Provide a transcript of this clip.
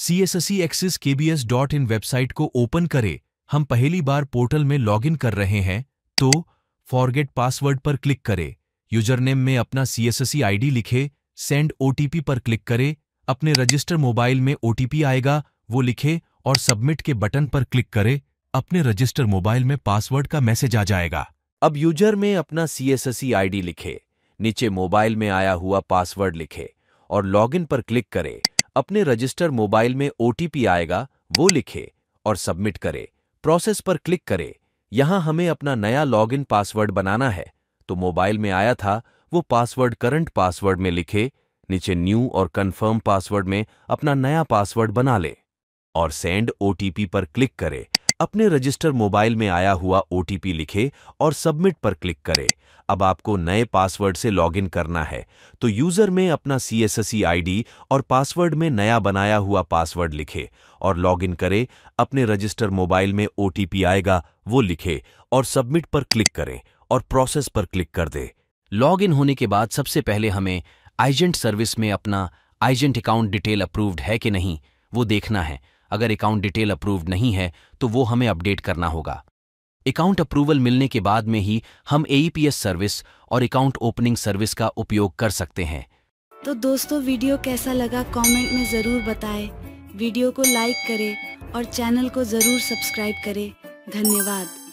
C S S axis K B S dot in website को open करें हम पहली बार पोर्टल में लॉगिन कर रहे हैं तो फॉरगेट पासवर्ड पर क्लिक करें यूजर नेम में अपना सी एस आई डी लिखे सेंड ओटीपी पर क्लिक करें अपने रजिस्टर मोबाइल में ओटीपी आएगा वो लिखे और सबमिट के बटन पर क्लिक करें अपने रजिस्टर मोबाइल में पासवर्ड का मैसेज आ जाएगा अब यूजर में अपना C S S I D लिखे नीचे मोबाइल में आया हुआ पासवर्ड लिखे और लॉगिन पर क्लिक करें अपने रजिस्टर मोबाइल में ओटीपी आएगा वो लिखे और सबमिट करे प्रोसेस पर क्लिक करे यहां हमें अपना नया लॉगिन पासवर्ड बनाना है तो मोबाइल में आया था वो पासवर्ड करंट पासवर्ड में लिखे नीचे न्यू और कंफर्म पासवर्ड में अपना नया पासवर्ड बना ले और सेंड ओटीपी पर क्लिक करे अपने रजिस्टर मोबाइल में आया हुआ ओटीपी लिखे और सबमिट पर क्लिक करें अब आपको नए पासवर्ड से लॉगिन करना है तो यूज़र में अपना सी एस एस और पासवर्ड में नया बनाया हुआ पासवर्ड लिखे और लॉगिन करें अपने रजिस्टर मोबाइल में ओटीपी आएगा वो लिखे और सबमिट पर क्लिक करें और प्रोसेस पर क्लिक कर दे लॉगिन होने के बाद सबसे पहले हमें आइजेंट सर्विस में अपना आइजेंट अकाउंट डिटेल अप्रूव्ड है कि नहीं वो देखना है अगर अकाउंट डिटेल अप्रूव्ड नहीं है तो वो हमें अपडेट करना होगा अकाउंट अप्रूवल मिलने के बाद में ही हम एईपीएस सर्विस e और अकाउंट ओपनिंग सर्विस का उपयोग कर सकते हैं तो दोस्तों वीडियो कैसा लगा कमेंट में ज़रूर बताएं, वीडियो को लाइक करें और चैनल को ज़रूर सब्सक्राइब करें धन्यवाद